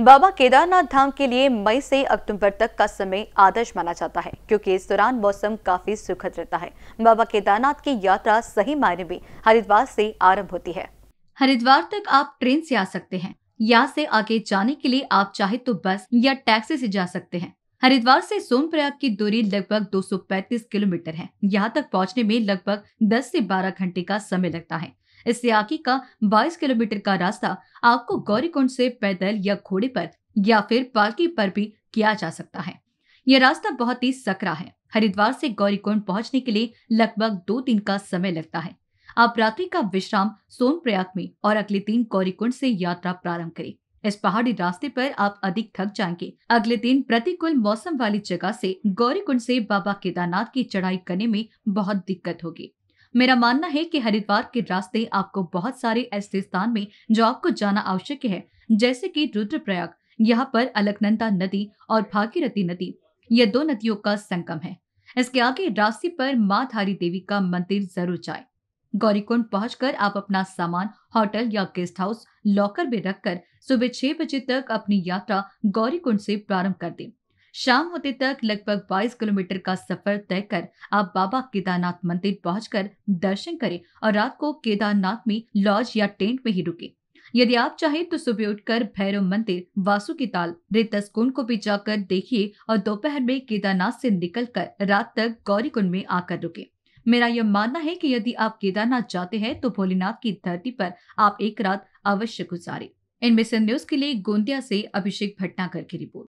बाबा केदारनाथ धाम के लिए मई से अक्टूबर तक का समय आदर्श माना जाता है क्योंकि इस दौरान मौसम काफी सुखद रहता है बाबा केदारनाथ की यात्रा सही मायने में हरिद्वार से आरंभ होती है हरिद्वार तक आप ट्रेन से आ सकते हैं यहाँ से आगे जाने के लिए आप चाहे तो बस या टैक्सी से जा सकते हैं हरिद्वार से सोनप्रयाग की दूरी लगभग 235 किलोमीटर है यहाँ तक पहुँचने में लगभग 10 से 12 घंटे का समय लगता है इससे आगे का 22 किलोमीटर का रास्ता आपको गौरीकुंड से पैदल या घोड़े पर या फिर पालकी पर भी किया जा सकता है यह रास्ता बहुत ही सकरा है हरिद्वार से गौरीकुंड पहुंचने के लिए लगभग दो दिन का समय लगता है आप रात्रि का विश्राम सोनप्रयाग में और अगले दिन गौरीकुंड से यात्रा प्रारंभ करें इस पहाड़ी रास्ते पर आप अधिक थक जाएंगे अगले दिन प्रतिकूल मौसम वाली जगह से गौरीकुंड से बाबा केदारनाथ की चढ़ाई करने में बहुत दिक्कत होगी मेरा मानना है कि हरिद्वार के रास्ते आपको बहुत सारे ऐसे स्थान में जो आपको जाना आवश्यक है जैसे कि रुद्रप्रयाग यहाँ पर अलकनंदा नदी और भागीरथी नदी ये दो नदियों का संगम है इसके आगे रास्ते पर माँ धारी देवी का मंदिर जरूर जाए गौरीकुंड पहुंचकर आप अपना सामान होटल या गेस्ट हाउस लॉकर में रखकर सुबह छह बजे तक अपनी यात्रा गौरीकुंड से प्रारंभ कर दें शाम होते तक लगभग 22 किलोमीटर का सफर तय कर आप बाबा केदारनाथ मंदिर पहुंचकर दर्शन करें और रात को केदारनाथ में लॉज या टेंट में ही रुके यदि आप चाहें तो सुबह उठकर भैरव मंदिर वासु की ताल रेतस कुंड को भी जाकर देखिए और दोपहर में केदारनाथ से निकलकर रात तक गौरी कुंड में आकर रुके मेरा यह मानना है कि यदि आप केदारनाथ जाते हैं तो भोलेनाथ की धरती पर आप एक रात अवश्य गुजारे इनमें से न्यूज के लिए गोंदिया से अभिषेक भटनागर की रिपोर्ट